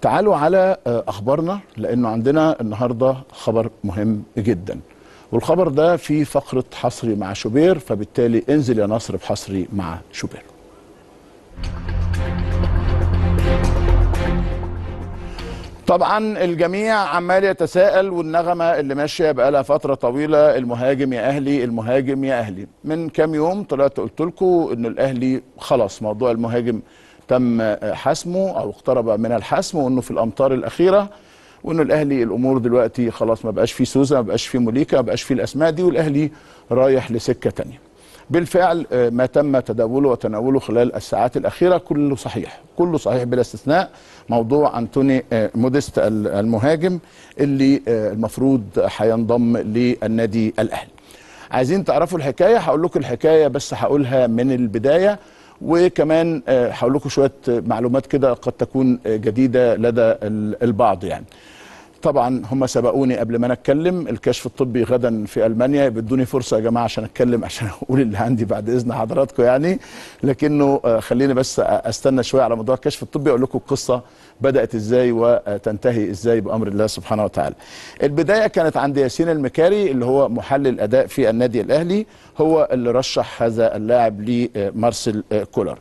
تعالوا على آه، اخبارنا لانه عندنا النهارده خبر مهم جدا والخبر ده في فقره حصري مع شوبير فبالتالي انزل يا نصر بحصري مع شوبير طبعا الجميع عمال يتساءل والنغمه اللي ماشيه بقالها فتره طويله المهاجم يا اهلي المهاجم يا اهلي من كام يوم طلعت قلت لكم ان الاهلي خلاص موضوع المهاجم تم حسمه او اقترب من الحسم وانه في الامطار الاخيره وانه الاهلي الامور دلوقتي خلاص ما بقاش في سوزا ما بقاش في موليكا ما بقاش في الاسماء دي والاهلي رايح لسكه تانية بالفعل آه، ما تم تداوله وتناوله خلال الساعات الاخيره كله صحيح كله صحيح بلا استثناء موضوع انتوني آه، موديست المهاجم اللي آه، المفروض هينضم للنادي الاهلي عايزين تعرفوا الحكايه هقول لكم الحكايه بس هقولها من البدايه وكمان آه، هقول لكم شويه آه، معلومات كده قد تكون آه، جديده لدى البعض يعني طبعا هم سبقوني قبل ما انا اتكلم الكشف الطبي غدا في المانيا بيدوني فرصه يا جماعه عشان اتكلم عشان اقول اللي عندي بعد اذن حضراتكم يعني لكنه آه، خليني بس آه، استنى شويه على موضوع الكشف الطبي اقول لكم القصه بدات ازاي وتنتهي ازاي بامر الله سبحانه وتعالى. البدايه كانت عند ياسين المكاري اللي هو محلل اداء في النادي الاهلي هو اللي رشح هذا اللاعب لمارسيل كولر.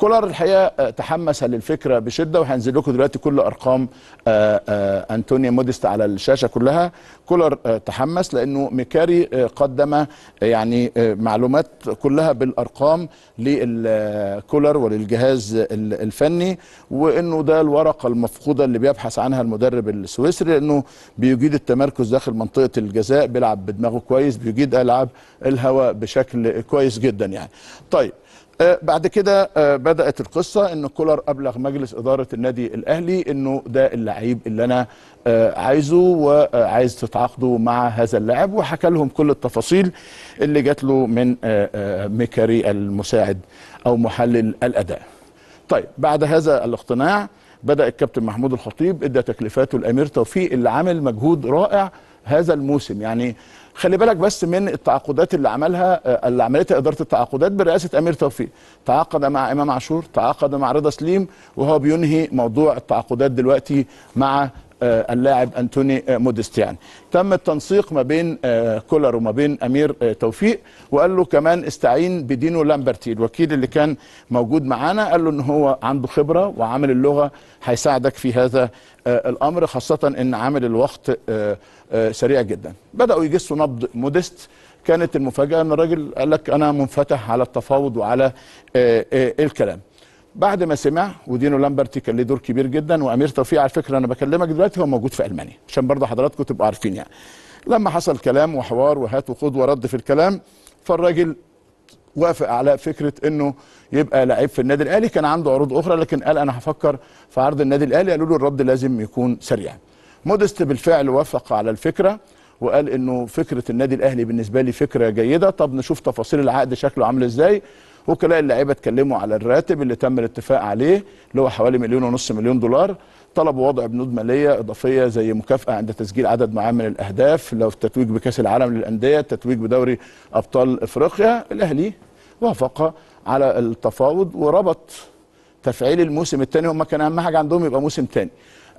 كولر الحقيقه آه، تحمس للفكره بشده وهنزل لكم دلوقتي كل ارقام آه، آه، انتونيا موديست على الشاشه كلها كولر تحمس لانه ميكاري قدم يعني معلومات كلها بالارقام للكولر وللجهاز الفني وانه ده الورقه المفقوده اللي بيبحث عنها المدرب السويسري لانه بيجيد التمركز داخل منطقه الجزاء بيلعب بدماغه كويس بيجيد العاب الهواء بشكل كويس جدا يعني طيب آه، بعد كده آه، بدات القصه ان كولر ابلغ مجلس اداره النادي الاهلي انه ده اللعيب اللي انا آه، عايزه وعايز تتعاقدوا مع هذا اللاعب وحكى لهم كل التفاصيل اللي جات له من ميكاري المساعد او محلل الاداء. طيب بعد هذا الاقتناع بدا الكابتن محمود الخطيب ادى تكليفاته الامير توفيق اللي عمل مجهود رائع هذا الموسم يعني خلي بالك بس من التعاقدات اللي عملها آه، اللي عملتها اداره التعاقدات برئاسه امير توفيق تعاقد مع امام عاشور تعاقد مع رضا سليم وهو بينهي موضوع التعاقدات دلوقتي مع آه، اللاعب انتوني آه، موديست يعني تم التنسيق ما بين كولر وما بين امير توفيق وقال له كمان استعين بدينو لامبرتي الوكيل اللي كان موجود معانا قال له ان هو عنده خبره وعامل اللغه هيساعدك في هذا آه، الامر خاصه ان عامل الوقت آه، آه، سريع جدا بداوا يجسوا نبض موديست كانت المفاجاه ان الراجل قال لك انا منفتح على التفاوض وعلى الكلام بعد ما سمع ودينو لامبرتي كان له دور كبير جدا وامير توفيق على فكره انا بكلمك دلوقتي هو موجود في المانيا عشان برضه حضراتكم تبقوا عارفين يعني لما حصل كلام وحوار وهات وخد ورد في الكلام فالراجل وافق على فكره انه يبقى لعيب في النادي الاهلي كان عنده عروض اخرى لكن قال انا هفكر في عرض النادي الاهلي قالوا له الرد لازم يكون سريع مودست بالفعل وافق على الفكره وقال انه فكره النادي الاهلي بالنسبه لي فكره جيده طب نشوف تفاصيل العقد شكله عامل ازاي وكلاء اللعيبه اتكلموا على الراتب اللي تم الاتفاق عليه اللي هو حوالي مليون ونص مليون دولار طلبوا وضع بنود ماليه اضافيه زي مكافاه عند تسجيل عدد معين من الاهداف لو التتويج بكاس العالم للانديه التتويج بدوري ابطال افريقيا الاهلي وافق على التفاوض وربط تفعيل الموسم الثاني هم كان اهم حاجه عندهم يبقى موسم ثاني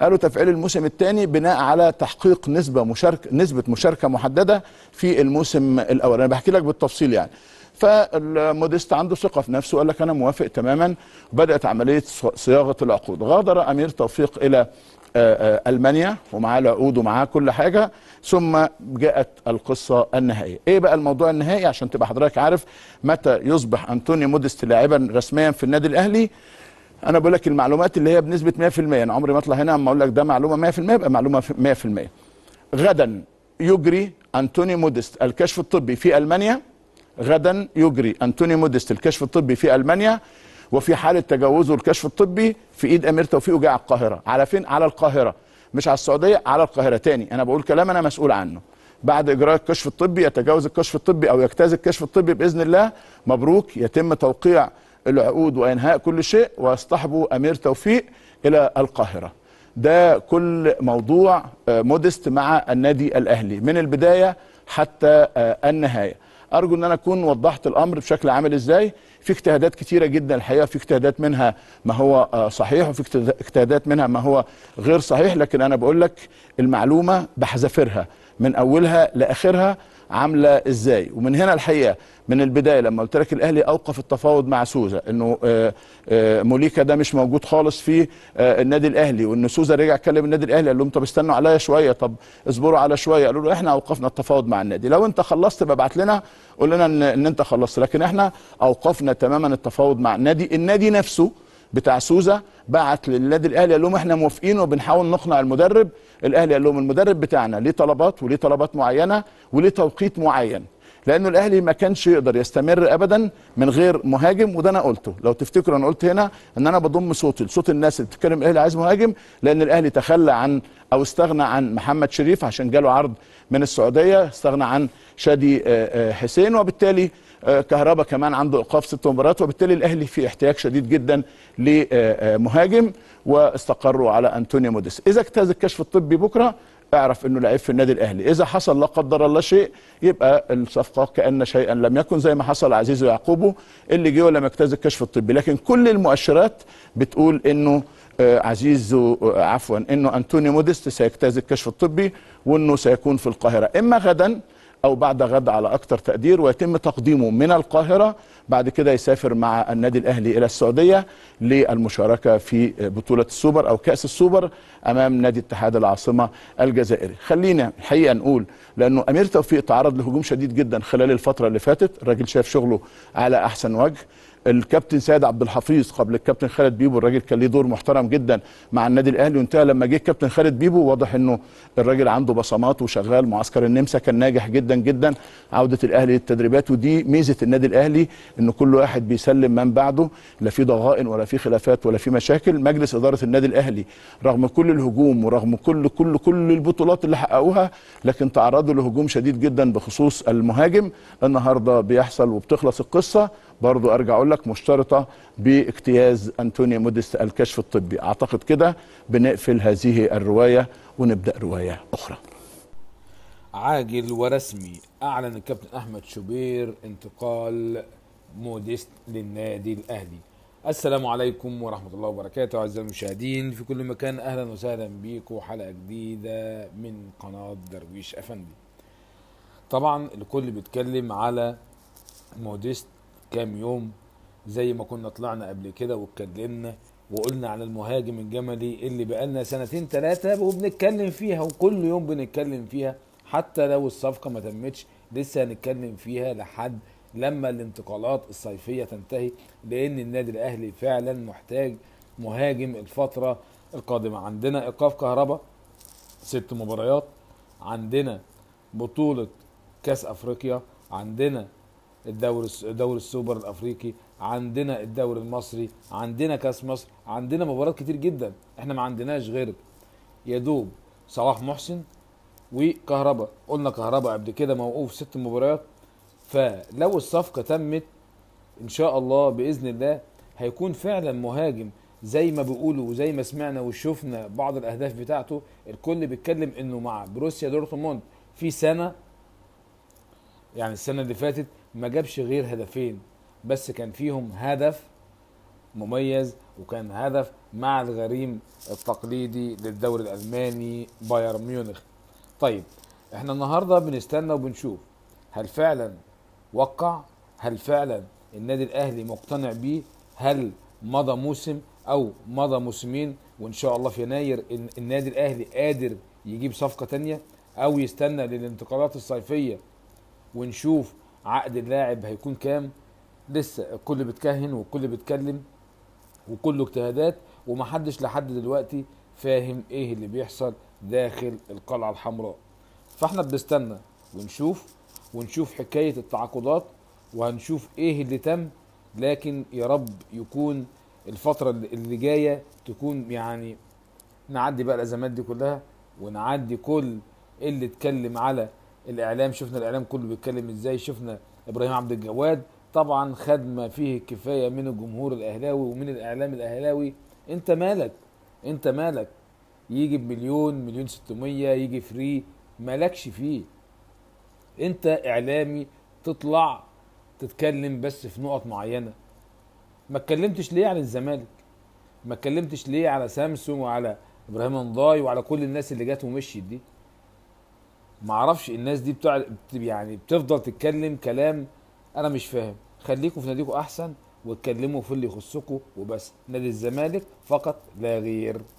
قالوا تفعيل الموسم الثاني بناء على تحقيق نسبه مشاركه نسبه مشاركه محدده في الموسم الاول انا بحكي لك بالتفصيل يعني فالموديست عنده ثقه في نفسه قال لك انا موافق تماما بدات عمليه صياغه العقود غادر امير توفيق الى آه، آه، المانيا ومعاه العقود ومعاه كل حاجه ثم جاءت القصه النهائيه ايه بقى الموضوع النهائي عشان تبقى حضرتك عارف متى يصبح انطونيو موديست لاعبا رسميا في النادي الاهلي انا بقول لك المعلومات اللي هي بنسبه 100% انا عمري ما اطلع هنا اما اقول لك ده معلومه 100% يبقى معلومه 100% غدا يجري أنتوني موديست الكشف الطبي في المانيا غدا يجري أنتوني موديست الكشف الطبي في المانيا وفي حاله تجاوزه الكشف الطبي في ايد امير توفيق وجاء على القاهره على فين على القاهره مش على السعوديه على القاهره تاني انا بقول كلام انا مسؤول عنه بعد اجراء الكشف الطبي يتجاوز الكشف الطبي او يجتاز الكشف الطبي باذن الله مبروك يتم توقيع العقود وانهاء كل شيء ويصطحبه امير توفيق الى القاهره ده كل موضوع آه، مودست مع النادي الاهلي من البدايه حتى آه، النهايه ارجو ان انا اكون وضحت الامر بشكل عامل ازاي في اجتهادات كتيره جدا الحقيقه في اجتهادات منها ما هو آه، صحيح وفي اجتهادات منها ما هو غير صحيح لكن انا بقول لك المعلومه بحذافيرها من اولها لاخرها عامله ازاي ومن هنا الحقيقه من البدايه لما قلت لك الاهلي اوقف التفاوض مع سوزا انه آه، آه، موليكا ده مش موجود خالص في آه، النادي الاهلي وان سوزا رجع كلم النادي الاهلي قال لهم طب استنوا عليا شويه طب اصبروا على شويه قالوا له احنا اوقفنا التفاوض مع النادي لو انت خلصت ببعت لنا قول لنا ان انت خلصت لكن احنا اوقفنا تماما التفاوض مع النادي النادي نفسه بتاع سوزا بعت للنادي الاهلي قال لهم احنا موافقين وبنحاول نقنع المدرب الاهلي قال لهم المدرب بتاعنا ليه طلبات وليه طلبات معينه وليه توقيت معين لانه الاهلي ما كانش يقدر يستمر ابدا من غير مهاجم وده انا قلته لو تفتكروا انا قلت هنا ان انا بضم صوتي لصوت الناس اللي بتتكلم الاهلي عايز مهاجم لان الاهلي تخلى عن او استغنى عن محمد شريف عشان جاله عرض من السعوديه استغنى عن شادي آه، آه، حسين وبالتالي آه، كهربا كمان عنده ايقاف ست مباريات وبالتالي الاهلي في احتياج شديد جدا لمهاجم واستقروا على انطونيو موديس اذا اجتاز الكشف الطبي بكره اعرف انه لعيب في النادي الاهلي اذا حصل لا قدر الله شيء يبقى الصفقه كان شيئا لم يكن زي ما حصل عزيزه يعقوبه اللي جه ولا اجتاز الكشف الطبي لكن كل المؤشرات بتقول انه آه، عزيز آه، عفوا انه انتوني موديست سيجتاز الكشف الطبي وانه سيكون في القاهره اما غدا او بعد غد على اكثر تقدير ويتم تقديمه من القاهره بعد كده يسافر مع النادي الاهلي الى السعوديه للمشاركه في بطوله السوبر او كاس السوبر امام نادي اتحاد العاصمه الجزائري خلينا الحقيقه نقول لانه امير توفيق تعرض لهجوم شديد جدا خلال الفتره اللي فاتت الراجل شاف شغله على احسن وجه الكابتن سيد عبد الحفيظ قبل الكابتن خالد بيبو الراجل كان ليه دور محترم جدا مع النادي الاهلي وانتهى لما جه الكابتن خالد بيبو واضح انه الراجل عنده بصمات وشغال معسكر النمسا كان ناجح جدا جدا عوده الاهلي للتدريبات ودي ميزه النادي الاهلي ان كل واحد بيسلم من بعده لا في ضغائن ولا في خلافات ولا في مشاكل مجلس اداره النادي الاهلي رغم كل الهجوم ورغم كل كل كل البطولات اللي حققوها لكن تعرضوا لهجوم شديد جدا بخصوص المهاجم النهارده بيحصل وبتخلص القصه برضو ارجع اقول لك مشترطه باجتياز انتوني موديست الكشف الطبي اعتقد كده بنقفل هذه الروايه ونبدا روايه اخرى عاجل ورسمي اعلن الكابتن احمد شوبير انتقال موديست للنادي الاهلي السلام عليكم ورحمة الله وبركاته أعزائي المشاهدين في كل مكان أهلا وسهلا بيكم حلقة جديدة من قناة درويش أفندي طبعا الكل بيتكلم على موديست كام يوم زي ما كنا طلعنا قبل كده واتكلمنا وقلنا على المهاجم الجملي اللي بقالنا سنتين ثلاثة وبنتكلم فيها وكل يوم بنتكلم فيها حتى لو الصفقة ما تمتش لسه هنتكلم فيها لحد لما الانتقالات الصيفية تنتهي لأن النادي الأهلي فعلا محتاج مهاجم الفترة القادمة عندنا إيقاف كهرباء ست مباريات عندنا بطولة كأس أفريقيا عندنا الدوري دوري السوبر الأفريقي عندنا الدوري المصري عندنا كاس مصر عندنا مباريات كتير جدا احنا ما عندناش غير يا دوب صلاح محسن وكهربا قلنا كهربا قبل كده موقوف ست مباريات فلو الصفقه تمت ان شاء الله باذن الله هيكون فعلا مهاجم زي ما بيقولوا وزي ما سمعنا وشفنا بعض الاهداف بتاعته الكل بيتكلم انه مع بروسيا دورتموند في سنه يعني السنه اللي فاتت ما جابش غير هدفين بس كان فيهم هدف مميز وكان هدف مع الغريم التقليدي للدوري الالماني بايرن ميونخ طيب احنا النهارده بنستنى وبنشوف هل فعلا وقع هل فعلا النادي الاهلي مقتنع بيه هل مضى موسم او مضى موسمين وان شاء الله في يناير النادي الاهلي قادر يجيب صفقه تانية او يستنى للانتقالات الصيفيه ونشوف عقد اللاعب هيكون كام لسه الكل بتكهن والكل بيتكلم وكله اجتهادات ومحدش لحد دلوقتي فاهم ايه اللي بيحصل داخل القلعه الحمراء فاحنا بنستنى ونشوف ونشوف حكايه التعاقدات وهنشوف ايه اللي تم لكن يا رب يكون الفتره اللي جايه تكون يعني نعدي بقى الازمات دي كلها ونعدي كل اللي اتكلم على الاعلام شفنا الاعلام كله بيتكلم ازاي شفنا ابراهيم عبد الجواد طبعا خد ما فيه الكفايه من الجمهور الاهلاوي ومن الاعلام الاهلاوي انت مالك انت مالك يجي بمليون مليون 600 يجي فري مالكش فيه انت اعلامي تطلع تتكلم بس في نقط معينه ما اتكلمتش ليه على الزمالك ما اتكلمتش ليه على سامسونج وعلى ابراهيم انضاي وعلى كل الناس اللي جت ومشيت دي ما اعرفش الناس دي بتاع يعني بتفضل تتكلم كلام انا مش فاهم خليكم في ناديكم احسن واتكلموا في اللي يخصكم وبس نادي الزمالك فقط لا غير